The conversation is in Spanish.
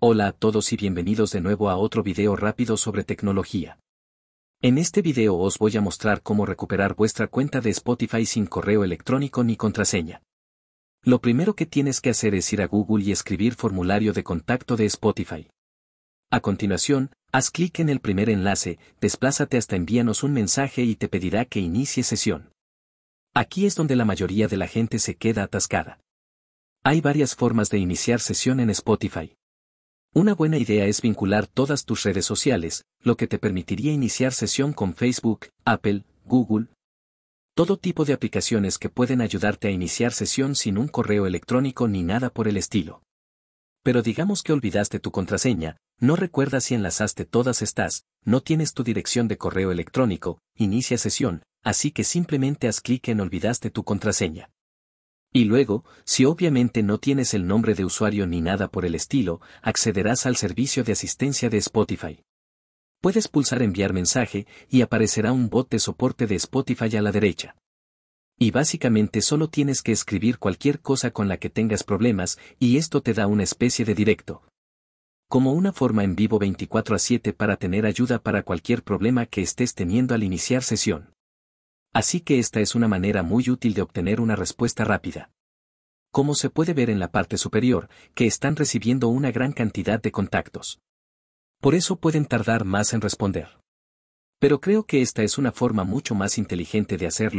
Hola a todos y bienvenidos de nuevo a otro video rápido sobre tecnología. En este video os voy a mostrar cómo recuperar vuestra cuenta de Spotify sin correo electrónico ni contraseña. Lo primero que tienes que hacer es ir a Google y escribir formulario de contacto de Spotify. A continuación, haz clic en el primer enlace, desplázate hasta envíanos un mensaje y te pedirá que inicie sesión. Aquí es donde la mayoría de la gente se queda atascada. Hay varias formas de iniciar sesión en Spotify. Una buena idea es vincular todas tus redes sociales, lo que te permitiría iniciar sesión con Facebook, Apple, Google, todo tipo de aplicaciones que pueden ayudarte a iniciar sesión sin un correo electrónico ni nada por el estilo. Pero digamos que olvidaste tu contraseña, no recuerdas si enlazaste todas estas, no tienes tu dirección de correo electrónico, inicia sesión, así que simplemente haz clic en olvidaste tu contraseña. Y luego, si obviamente no tienes el nombre de usuario ni nada por el estilo, accederás al servicio de asistencia de Spotify. Puedes pulsar enviar mensaje y aparecerá un bot de soporte de Spotify a la derecha. Y básicamente solo tienes que escribir cualquier cosa con la que tengas problemas y esto te da una especie de directo. Como una forma en vivo 24 a 7 para tener ayuda para cualquier problema que estés teniendo al iniciar sesión. Así que esta es una manera muy útil de obtener una respuesta rápida. Como se puede ver en la parte superior, que están recibiendo una gran cantidad de contactos. Por eso pueden tardar más en responder. Pero creo que esta es una forma mucho más inteligente de hacerlo.